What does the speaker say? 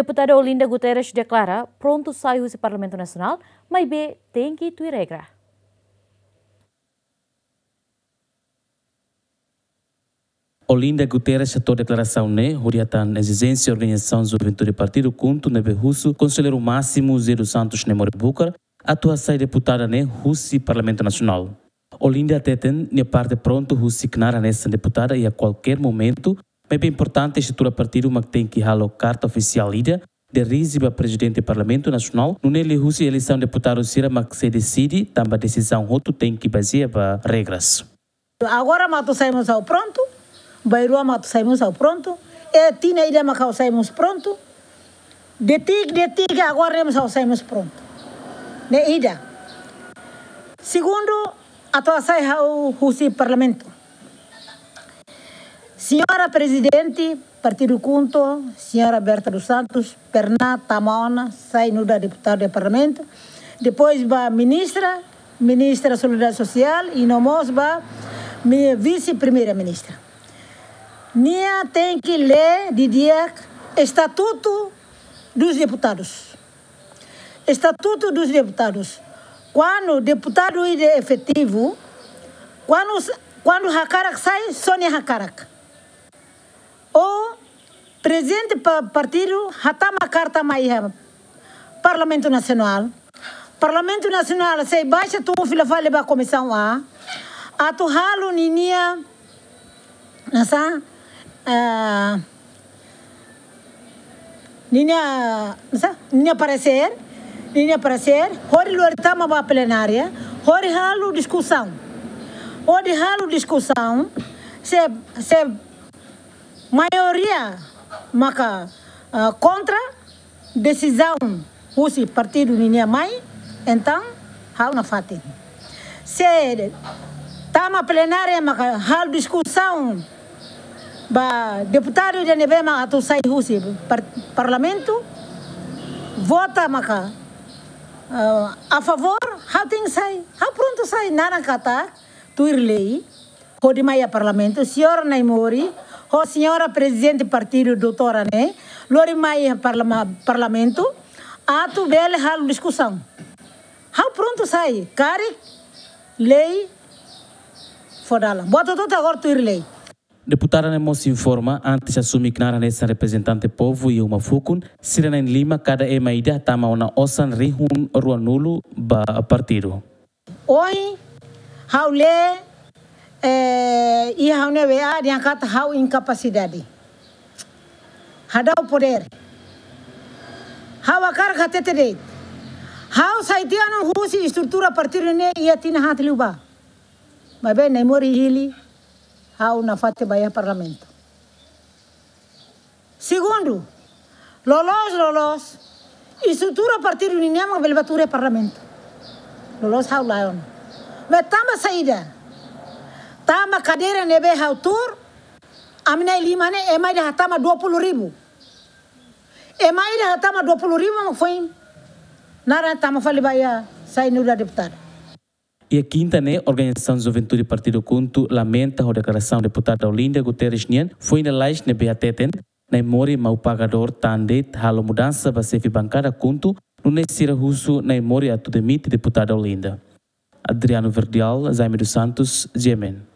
Deputada Olinda Guterres declara pronto saiu do Parlamento Nacional, mas B tem que ter regra. Olinda Guterres atou declaração né, Huriatan exigência organização juventude partido conto neve russo, conselheiro máximo Zero Santos Nemore Bukar, atua sair deputada né, Rússia Parlamento Nacional. Olinda Teten, minha parte pronto, Rússia Knara nessa deputada e a qualquer momento, mas é bem importante a estrutura partido que tem que halo carta oficial ida de risiba presidente do Parlamento Nacional, no nele Rússia eleição deputado Cira que se decide, também decisão outro tem que basear para regras. Agora mato saímos ao pronto, Bairua mato saímos ao pronto, e Tina Ilha Macau saímos pronto, de Tigre, de agora iremos ao saímos pronto. De ida. Segundo, a tua sai ao Rússia Parlamento. Senhora Presidente, Partido Cunto, senhora Berta dos Santos, Perná Tamona, saindo da deputada do Parlamento. Depois, a ministra, ministra da Solidariedade Social e no nomos, a vice-primeira-ministra. Nia tem que ler de dia Estatuto dos Deputados. Estatuto dos Deputados. Quando deputado é efetivo, quando, quando Hakarak sai, Sônia Hakarak. O presidente do partido já está uma carta mais eh, Parlamento Nacional. Parlamento Nacional se baixa tu fila vai levar a comissão a a tu halo ninha nasa ninha ninia ninha aparecer. parecer ninia parecer hori luerta maba plenária hori halo discussão hori halo discussão se se maioria maka uh, ah, contra decisão usi partido ninia mai então hau na fati se tama plenária maka hal discussão ba deputado de nebe ma atu sai usi par, parlamento vota maka uh, ah, a favor hau tem sai hau pronto sai nada kata tuir lei Kodimaya parlamento, senhor Naimori, a senhora presidente do partido, doutora, né? Lori Maia, parla parlamento, ato dele, ralo discussão. Há pronto sai, cari, lei, fodala. Bota tudo agora, tu ir lei. Deputada Nemo se informa antes de assumir que não era representante povo e uma fukun, sirena em Lima, cada emaida tama uma osan rihun ruanulu ba partido. Oi, haule, hau ne vea angkat hau incapacidade. Hada poder. Hau akar khatete de. Hau saitiano husi estrutura partir ne ia tina hat luba. Mas bem, hili. Hau nafate baya baia parlamento. Segundo, lolos lolos. Estrutura partir ne nema belbature parlamento. Lolos hau laon. Metama saida. Tama cadeira nebe hautur, amina lima ne emai da tama dua puluh É mais de tama dua puluh ribu não foi. Nara tama fali sai nula deputada. E a quinta, né, Organização de Juventude Partido Conto lamenta a declaração da deputada Olinda Guterres Nien foi na lais nebe ateten, na mori mau pagador Tandet, halo mudança para ser bancada Conto, no nesira russo na mori atudemite deputada Olinda. Adriano Verdial, Jaime dos Santos, Yemen.